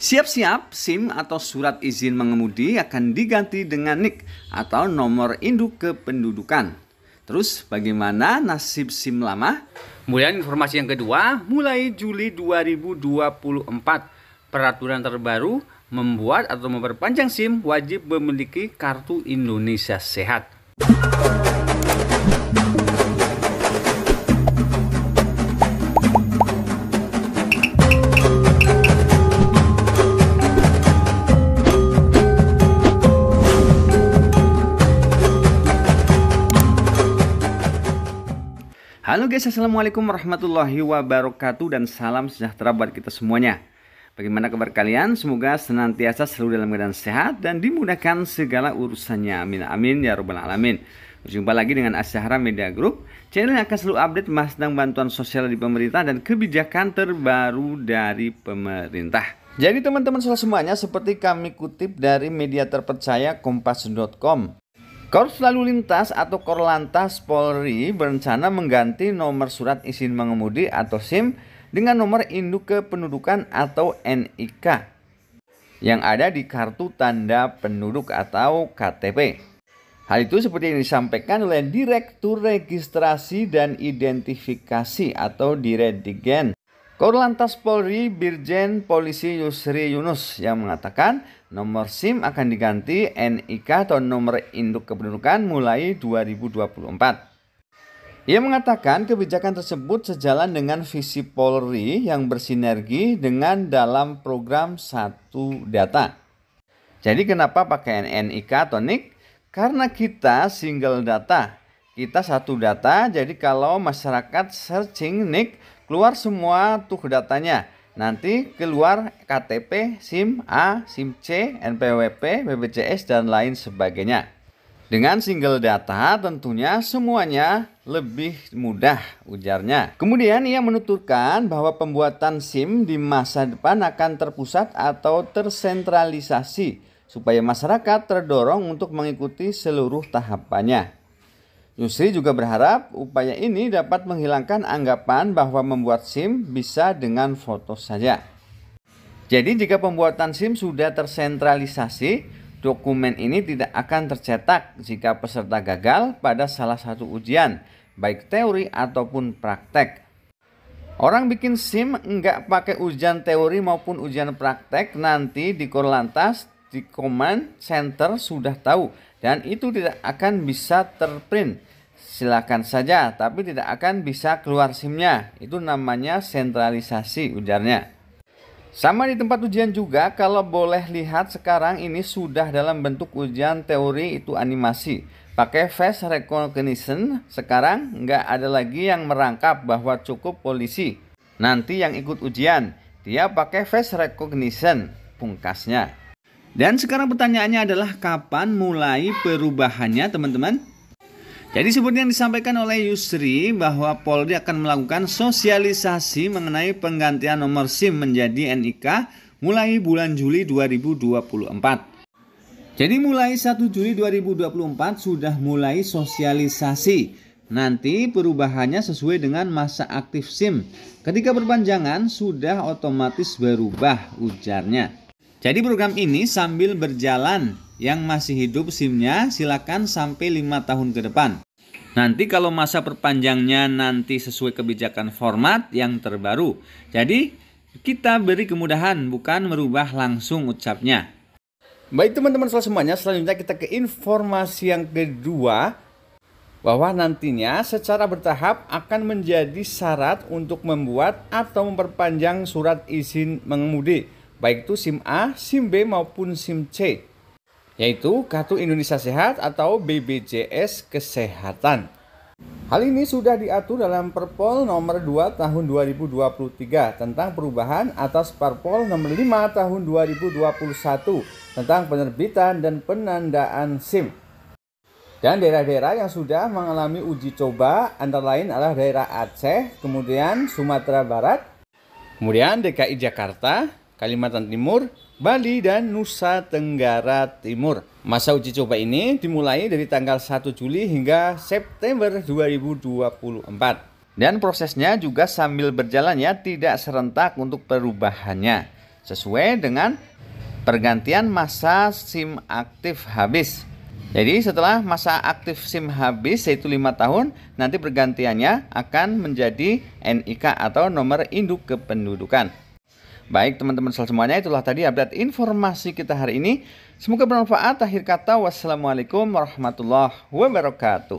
Siap-siap, SIM atau surat izin mengemudi akan diganti dengan NIK atau nomor induk kependudukan. Terus bagaimana nasib SIM lama? Kemudian informasi yang kedua, mulai Juli 2024, peraturan terbaru membuat atau memperpanjang SIM wajib memiliki kartu Indonesia Sehat. guys, Assalamualaikum warahmatullahi wabarakatuh dan salam sejahtera buat kita semuanya. Bagaimana kabar kalian? Semoga senantiasa selalu dalam keadaan sehat dan dimudahkan segala urusannya. Amin, amin, ya robbal alamin. Berjumpa lagi dengan Asyahra Media Group, channel yang akan selalu update mas tentang bantuan sosial di pemerintah dan kebijakan terbaru dari pemerintah. Jadi teman-teman salah semuanya seperti kami kutip dari media terpercaya kompas.com Korps Lalu Lintas atau Korlantas Polri berencana mengganti nomor surat izin mengemudi atau SIM dengan nomor induk kependudukan atau NIK yang ada di kartu tanda penduduk atau KTP. Hal itu seperti yang disampaikan oleh Direktur Registrasi dan Identifikasi atau Diredigen Korlantas Polri Birjen Polisi Yusri Yunus yang mengatakan nomor SIM akan diganti NIK atau nomor induk kependudukan mulai 2024. Ia mengatakan kebijakan tersebut sejalan dengan visi Polri yang bersinergi dengan dalam program satu data. Jadi kenapa pakai NIK atau NIK? Karena kita single data, kita satu data jadi kalau masyarakat searching nik Keluar semua tuh datanya. Nanti keluar KTP, SIM A, SIM C, NPWP, BPJS, dan lain sebagainya. Dengan single data tentunya semuanya lebih mudah ujarnya. Kemudian ia menuturkan bahwa pembuatan SIM di masa depan akan terpusat atau tersentralisasi supaya masyarakat terdorong untuk mengikuti seluruh tahapannya. Yusri juga berharap upaya ini dapat menghilangkan anggapan bahwa membuat SIM bisa dengan foto saja. Jadi jika pembuatan SIM sudah tersentralisasi, dokumen ini tidak akan tercetak jika peserta gagal pada salah satu ujian, baik teori ataupun praktek. Orang bikin SIM nggak pakai ujian teori maupun ujian praktek nanti di Korlantas di command center sudah tahu dan itu tidak akan bisa terprint silakan saja, tapi tidak akan bisa keluar SIM-nya. Itu namanya sentralisasi ujarnya. Sama di tempat ujian juga, kalau boleh lihat sekarang ini sudah dalam bentuk ujian teori itu animasi. Pakai face recognition, sekarang nggak ada lagi yang merangkap bahwa cukup polisi. Nanti yang ikut ujian, dia pakai face recognition, pungkasnya. Dan sekarang pertanyaannya adalah kapan mulai perubahannya teman-teman? Jadi seperti yang disampaikan oleh Yusri bahwa Polri akan melakukan sosialisasi mengenai penggantian nomor SIM menjadi NIK mulai bulan Juli 2024. Jadi mulai 1 Juli 2024 sudah mulai sosialisasi. Nanti perubahannya sesuai dengan masa aktif SIM. Ketika perpanjangan sudah otomatis berubah ujarnya. Jadi program ini sambil berjalan yang masih hidup SIM-nya silakan sampai 5 tahun ke depan. Nanti kalau masa perpanjangnya nanti sesuai kebijakan format yang terbaru. Jadi kita beri kemudahan bukan merubah langsung ucapnya. Baik teman-teman semuanya, selanjutnya kita ke informasi yang kedua bahwa nantinya secara bertahap akan menjadi syarat untuk membuat atau memperpanjang surat izin mengemudi baik itu SIM A, SIM B maupun SIM C yaitu Kartu Indonesia Sehat atau BBJS Kesehatan. Hal ini sudah diatur dalam Perpol nomor 2 tahun 2023 tentang perubahan atas Perpol nomor 5 tahun 2021 tentang penerbitan dan penandaan SIM. Dan daerah-daerah yang sudah mengalami uji coba antara lain adalah daerah Aceh, kemudian Sumatera Barat, kemudian DKI Jakarta, Kalimantan Timur, Bali, dan Nusa Tenggara Timur. Masa uji coba ini dimulai dari tanggal 1 Juli hingga September 2024. Dan prosesnya juga sambil berjalan ya, tidak serentak untuk perubahannya. Sesuai dengan pergantian masa SIM aktif habis. Jadi setelah masa aktif SIM habis yaitu 5 tahun, nanti pergantiannya akan menjadi NIK atau nomor induk kependudukan. Baik teman-teman semuanya itulah tadi update informasi kita hari ini. Semoga bermanfaat. Akhir kata wassalamualaikum warahmatullahi wabarakatuh.